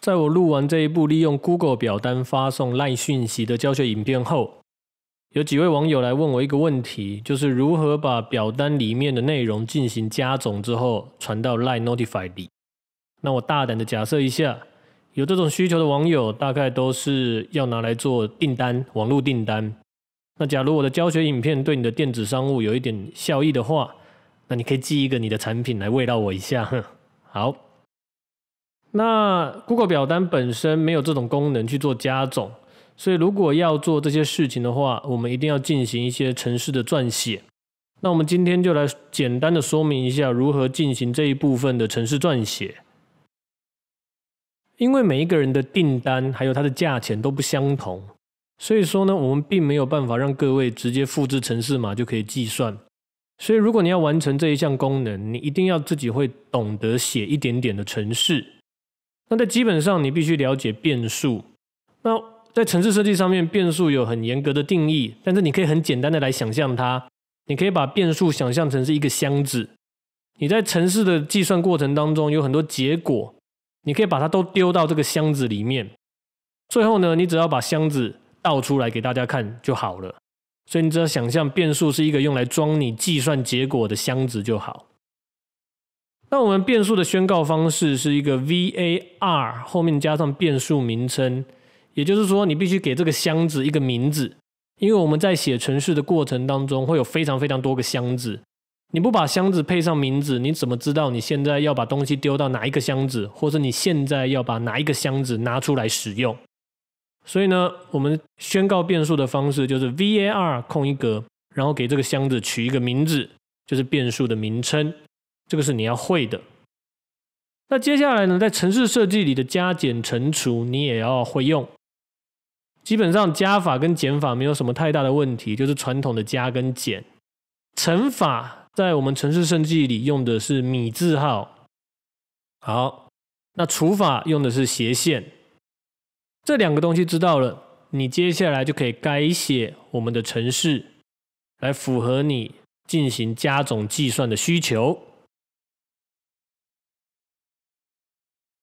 在我录完这一部利用 Google 表单发送 Line 讯息的教学影片后，有几位网友来问我一个问题，就是如何把表单里面的内容进行加总之后传到 Line Notify 里。那我大胆的假设一下，有这种需求的网友大概都是要拿来做订单，网络订单。那假如我的教学影片对你的电子商务有一点效益的话，那你可以寄一个你的产品来慰劳我一下。好。那 Google 表单本身没有这种功能去做加总，所以如果要做这些事情的话，我们一定要进行一些城市的撰写。那我们今天就来简单的说明一下如何进行这一部分的城市撰写。因为每一个人的订单还有它的价钱都不相同，所以说呢，我们并没有办法让各位直接复制城市码就可以计算。所以如果你要完成这一项功能，你一定要自己会懂得写一点点的城市。那在基本上，你必须了解变数。那在城市设计上面，变数有很严格的定义，但是你可以很简单的来想象它。你可以把变数想象成是一个箱子。你在城市的计算过程当中有很多结果，你可以把它都丢到这个箱子里面。最后呢，你只要把箱子倒出来给大家看就好了。所以你只要想象变数是一个用来装你计算结果的箱子就好。那我们变速的宣告方式是一个 var 后面加上变速名称，也就是说，你必须给这个箱子一个名字，因为我们在写程序的过程当中会有非常非常多个箱子，你不把箱子配上名字，你怎么知道你现在要把东西丢到哪一个箱子，或者你现在要把哪一个箱子拿出来使用？所以呢，我们宣告变速的方式就是 var 空一格，然后给这个箱子取一个名字，就是变速的名称。这个是你要会的。那接下来呢，在城市设计里的加减乘除，你也要会用。基本上加法跟减法没有什么太大的问题，就是传统的加跟减。乘法在我们城市设计里用的是米字号。好，那除法用的是斜线。这两个东西知道了，你接下来就可以改写我们的城市，来符合你进行加总计算的需求。